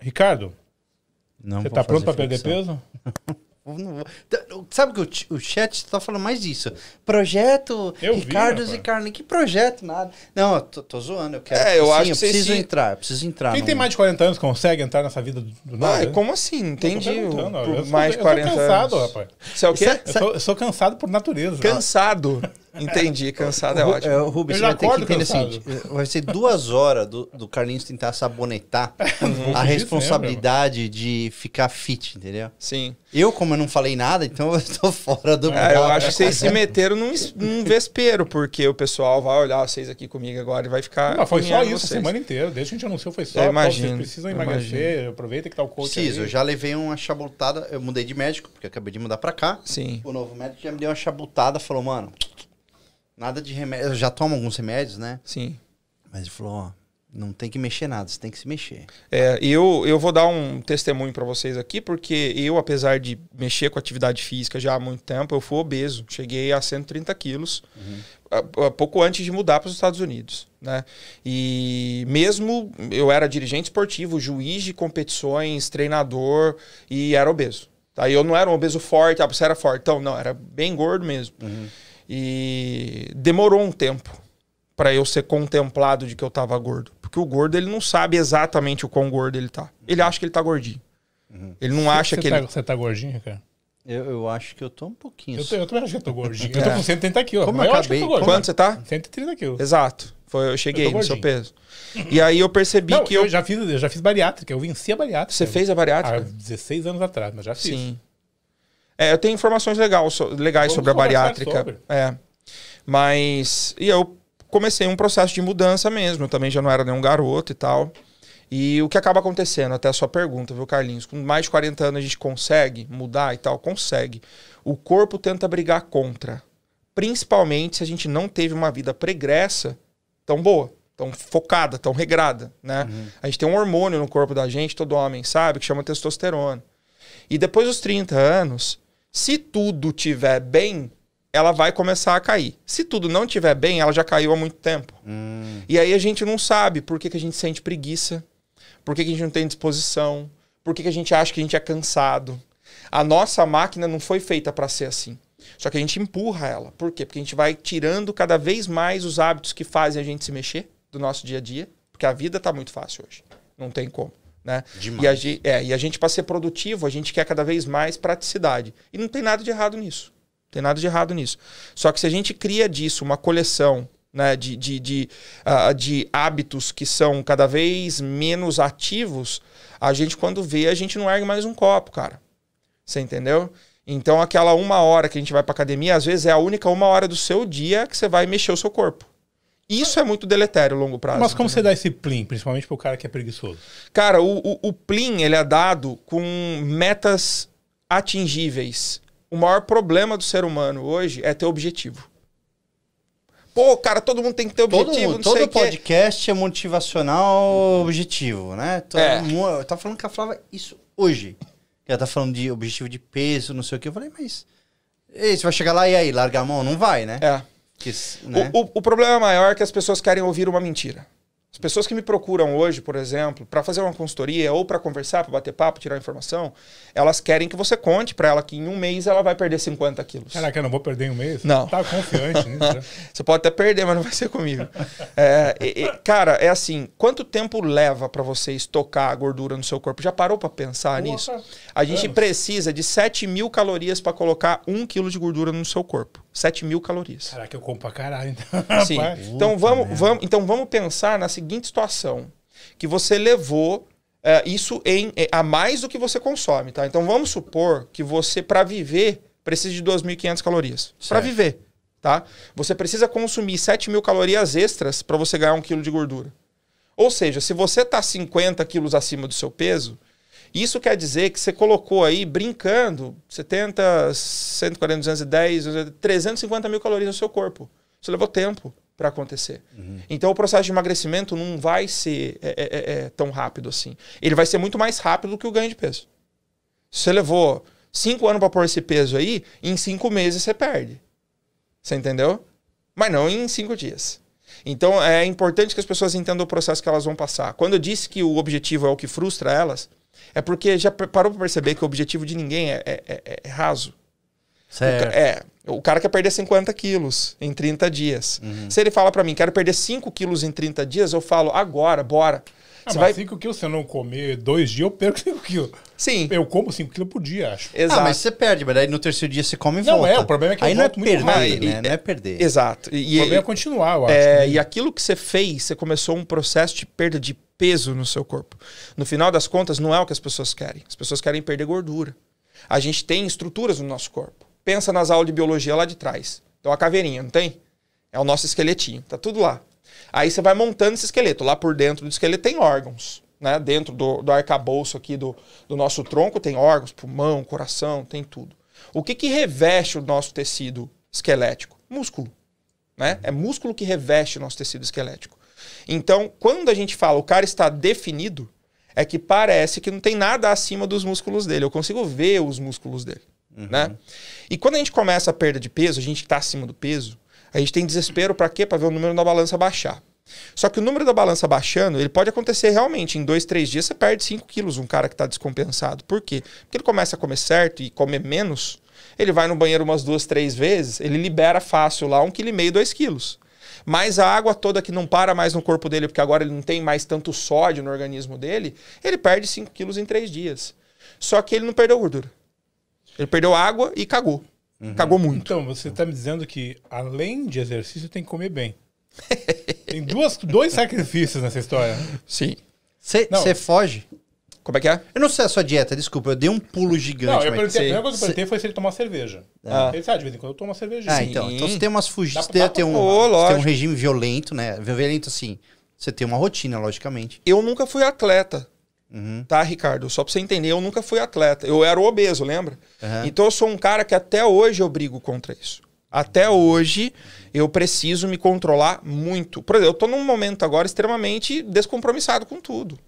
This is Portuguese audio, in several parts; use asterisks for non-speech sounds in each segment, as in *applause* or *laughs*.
Ricardo, não você está pronto para perder peso? *laughs* Sabe que o, o chat está falando mais disso. Projeto eu Ricardo vi, Zicarni. Que projeto? Nada. Não, eu tô, tô zoando. Eu quero. É, eu sim, acho eu que preciso entrar. preciso entrar. Quem no... tem mais de 40 anos consegue entrar nessa vida do nada? Ah, né? como assim? Entendi. Eu tô mais eu, 40 eu tô cansado, anos. rapaz. Você é o quê? É, eu, sou, eu sou cansado por natureza. Cansado. Entendi, cansado é ótimo. É, Rubens, vai ter que entender assim, vai ser duas horas do, do Carlinhos tentar sabonetar uhum. *laughs* a responsabilidade de ficar fit, entendeu? Sim. Eu, como eu não falei nada, então eu *laughs* tô fora do... É, eu acho que vocês se meteram num, num *laughs* vespeiro, porque o pessoal vai olhar vocês aqui comigo agora e vai ficar... Não, foi só isso vocês. a semana inteira, desde que a gente anunciou foi só. Eu imagino, vocês precisam emagrecer, imagino. aproveita que tá o coach Preciso, eu já levei uma chabutada, eu mudei de médico, porque acabei de mudar pra cá. Sim. O novo médico já me deu uma chabutada, falou, mano Nada de remédio. Eu já tomo alguns remédios, né? Sim. Mas ele falou, ó, não tem que mexer nada, você tem que se mexer. É, eu, eu vou dar um testemunho para vocês aqui, porque eu, apesar de mexer com atividade física já há muito tempo, eu fui obeso. Cheguei a 130 quilos, uhum. pouco antes de mudar para os Estados Unidos. Né? E mesmo eu era dirigente esportivo, juiz de competições, treinador e era obeso. Tá? E eu não era um obeso forte, ah, você era fortão, então, não, era bem gordo mesmo. Uhum. E demorou um tempo para eu ser contemplado de que eu tava gordo. Porque o gordo, ele não sabe exatamente o quão gordo ele tá. Ele acha que ele tá gordinho. Uhum. Ele não acha você que tá, ele... Você tá gordinho, cara? Eu, eu, acho que eu tô um pouquinho. Eu, tô, eu também acho que eu tô gordinho. *laughs* É. Eu tô com 130 quilos. Como eu, acabei? eu gordinho. Quanto você tá? 130 quilos. Exato. Foi, eu cheguei eu no seu peso. E aí eu percebi não, que eu... eu... já fiz, eu já fiz bariátrica, eu venci a bariátrica. Você fez a bariátrica? Há 16 anos atrás, mas já fiz. Sim. É, eu tenho informações legal, so, legais Vamos sobre a bariátrica. Sobre. É. Mas. E eu comecei um processo de mudança mesmo. Eu também já não era nenhum garoto e tal. E o que acaba acontecendo, até a sua pergunta, viu, Carlinhos? Com mais de 40 anos a gente consegue mudar e tal? Consegue. O corpo tenta brigar contra. Principalmente se a gente não teve uma vida pregressa tão boa, tão focada, tão regrada, né? Uhum. A gente tem um hormônio no corpo da gente, todo homem sabe, que chama testosterona. E depois dos 30 anos, se tudo tiver bem, ela vai começar a cair. Se tudo não tiver bem, ela já caiu há muito tempo. Hum. E aí a gente não sabe por que, que a gente sente preguiça, por que, que a gente não tem disposição, por que, que a gente acha que a gente é cansado. A nossa máquina não foi feita para ser assim. Só que a gente empurra ela. Por quê? Porque a gente vai tirando cada vez mais os hábitos que fazem a gente se mexer do nosso dia a dia. Porque a vida está muito fácil hoje. Não tem como. Né? E a, gente, é, e a gente, para ser produtivo, a gente quer cada vez mais praticidade. E não tem nada de errado nisso. Não tem nada de errado nisso. Só que se a gente cria disso uma coleção né, de, de, de, uh, de hábitos que são cada vez menos ativos, a gente, quando vê, a gente não ergue mais um copo, cara. Você entendeu? Então, aquela uma hora que a gente vai para academia, às vezes é a única uma hora do seu dia que você vai mexer o seu corpo. Isso é muito deletério a longo prazo. Mas como entendeu? Né? você dá esse plim, principalmente para o cara que é preguiçoso? Cara, o, o, o plim ele é dado com metas atingíveis. O maior problema do ser humano hoje é ter objetivo. Pô, cara, todo mundo tem que ter objetivo. Todo, todo podcast que... é motivacional objetivo, né? Todo é. mundo, eu tava falando que ela falava isso hoje. Ela tá falando de objetivo de peso, não sei o que. Eu falei, mas. Ei, você vai chegar lá e aí, larga a mão? Não vai, né? É. Que, né? o, o, o problema maior é que as pessoas querem ouvir uma mentira. As pessoas que me procuram hoje, por exemplo, para fazer uma consultoria ou para conversar, para bater papo, tirar informação, elas querem que você conte para ela que em um mês ela vai perder 50 quilos. Caraca, eu não vou perder em um mês? Não. Tá confiante *laughs* nisso. Né? você pode até perder, mas não vai ser comigo. é, e, e, cara, é assim, quanto tempo leva para você estocar a gordura no seu corpo? Já parou para pensar nisso? A gente anos. precisa de 7 mil calorias para colocar 1 quilo de gordura no seu corpo. 7 mil calorias. Caraca, eu como pra caralho. Então. *laughs* Sim. então, vamos, vamos, então vamos pensar na seguinte situação. Que você levou é, isso em, é, a mais do que você consome, tá? Então vamos supor que você, para viver, precisa de 2.500 calorias. Para viver, tá? Você precisa consumir 7 mil calorias extras para você ganhar um quilo de gordura. Ou seja, se você tá 50 quilos acima do seu peso, isso quer dizer que você colocou aí, brincando, 70, 140, 210, 350 mil calorias no seu corpo. Isso levou tempo para acontecer. Uhum. Então o processo de emagrecimento não vai ser é, é, é, é, tão rápido assim. Ele vai ser muito mais rápido do que o ganho de peso. Se você levou cinco anos para pôr esse peso aí, em cinco meses você perde. Você entendeu? Mas não em cinco dias. Então é importante que as pessoas entendam o processo que elas vão passar. Quando eu disse que o objetivo é o que frustra elas, é porque já parou pra perceber que o objetivo de ninguém é, é, é, é raso. Certo. O, é. O cara quer perder 50 quilos em 30 dias. Uhum. Se ele fala para mim, quero perder 5 quilos em 30 dias, eu falo, agora, bora. Ah, você vai... 5 quilos, se eu não comer dois dias, eu perco 5 quilos. Sim. Eu como 5 quilos por dia, acho. Exato. Ah, mas você perde, mas aí no terceiro dia você come e volta. Não, é, o problema é que aí eu não é perder, né? Ah, não é perder. Exato. E, o problema é e, é continuar, eu é, acho. É, E aquilo que você fez, você começou um processo de perda de peso no seu corpo. No final das contas, não é o que as pessoas querem. As pessoas querem perder gordura. A gente tem estruturas no nosso corpo. Pensa nas aulas de biologia lá de trás. Então a caveirinha, não tem? É o nosso esqueletinho, tá tudo lá. Aí você vai montando esse esqueleto. Lá por dentro do esqueleto tem órgãos. Né? Dentro do, do arcabouço aqui do, do nosso tronco tem órgãos, pulmão, coração, tem tudo. O que, que reveste o nosso tecido esquelético? Músculo. Né? É músculo que reveste o nosso tecido esquelético. Então, quando a gente fala o cara está definido, é que parece que não tem nada acima dos músculos dele. Eu consigo ver os músculos dele. Uhum. Né? E quando a gente começa a perda de peso, a gente está acima do peso, a gente tem desespero para quê? Para ver o número da balança baixar. Só que o número da balança baixando, ele pode acontecer realmente. Em dois, três dias, você perde 5 quilos, um cara que está descompensado. Por quê? Porque ele começa a comer certo e comer menos, ele vai no banheiro umas duas, três vezes, ele libera fácil lá um quilo e meio, dois quilos. Mas a água toda que não para mais no corpo dele, porque agora ele não tem mais tanto sódio no organismo dele, ele perde 5 quilos em 3 dias. Só que ele não perdeu gordura. Ele perdeu água e cagou. Uhum. Cagou muito. Então, você está me dizendo que, além de exercício, tem que comer bem. tem duas, dois sacrifícios nessa história. Sim. Você foge? Como é que é? Eu não sei a sua dieta, desculpa, eu dei um pulo gigante. Não, eu perguntei, a primeira coisa que eu perguntei foi se ele tomar cerveja. Ah. Ele disse, ah, de vez em quando eu tomo cerveja. Ah, então, então você tem umas fugidas, você tem, um, tem um regime violento, né? Violento assim, você tem uma rotina, logicamente. Eu nunca fui atleta. Uhum. Tá, Ricardo? Só pra você entender, eu nunca fui atleta. Eu era obeso, lembra? Uhum. Então eu sou um cara que até hoje eu brigo contra isso. Até hoje eu preciso me controlar muito. Por exemplo, eu tô num momento agora extremamente descompromissado com tudo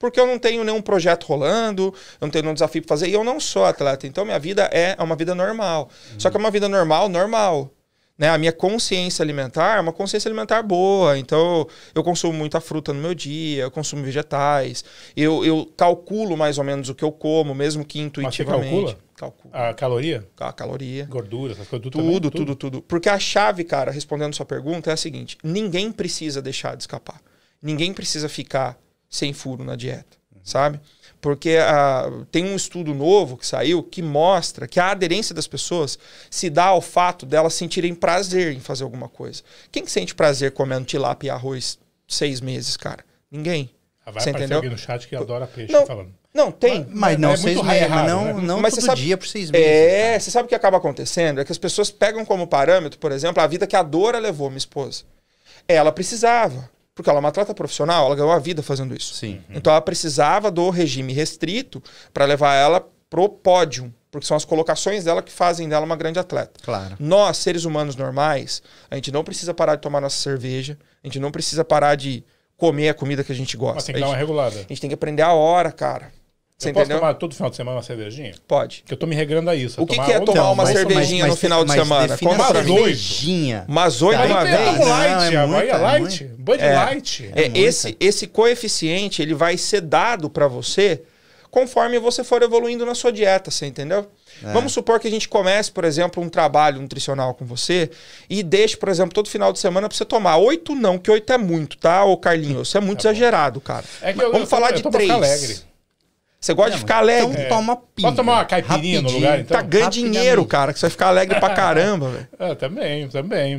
porque eu não tenho nenhum projeto rolando, eu não tenho nenhum desafio para fazer e eu não sou atleta. Então minha vida é, é uma vida normal. Uhum. Só que é uma vida normal, normal. Né? A minha consciência alimentar é uma consciência alimentar boa. Então eu consumo muita fruta no meu dia, eu consumo vegetais, eu, eu calculo mais ou menos o que eu como, mesmo que intuitivamente. Calcula. A caloria? A caloria. Gordura, essas coisas, tudo, tudo, também, tudo, tudo, tudo. Porque a chave, cara, respondendo sua pergunta, é a seguinte: ninguém precisa deixar de escapar. Ninguém precisa ficar sem furo na dieta, sabe? Porque uh, tem um estudo novo que saiu que mostra que a aderência das pessoas se dá ao fato delas sentirem prazer em fazer alguma coisa. Quem que sente prazer comendo tilápia e arroz seis meses, cara? Ninguém. Ah, vai Você entendeu? alguém no chat que adora peixe não, falando. Não, tem. Mas, mas é não, é seis meses, errado, não, né? não mas todo sabe, dia por seis meses. É, cara. você sabe o que acaba acontecendo? É que as pessoas pegam como parâmetro, por exemplo, a vida que a Dora levou, minha esposa. Ela precisava. Porque ela é uma atleta profissional, ela ganhou a vida fazendo isso. Sim. Então ela precisava do regime restrito para levar ela pro pódio. Porque são as colocações dela que fazem dela uma grande atleta. Claro. Nós, seres humanos normais, a gente não precisa parar de tomar nossa cerveja, a gente não precisa parar de comer a comida que a gente gosta. Mas tem que dar uma regulada. A gente tem que aprender a hora, cara. Você eu entendeu? posso tomar todo final de semana uma cervejinha? Pode. Que eu tô me regrando a isso. O que, que é tomar uma cervejinha mas, mas, no final de semana? Como uma assim? cervejinha. mas oito uma vez? light, não, é, é muita, é light. É Bud é, light. É, é esse, esse coeficiente, ele vai ser dado para você conforme você for evoluindo na sua dieta, você entendeu? É. Vamos supor que a gente comece, por exemplo, um trabalho nutricional com você e deixe, por exemplo, todo final de semana pra você tomar. Oito não, que oito é muito, tá, ô Carlinhos? Isso é muito é exagerado, cara. É Vamos eu, falar tô, de eu tô três. Alegre. Você gosta de ficar alegre? Então toma pinga. Pode tomar uma caipirinha rapidinho. no lugar, então? Tá ganhando dinheiro, cara, que você vai ficar alegre pra *laughs* caramba, velho. É, também, também.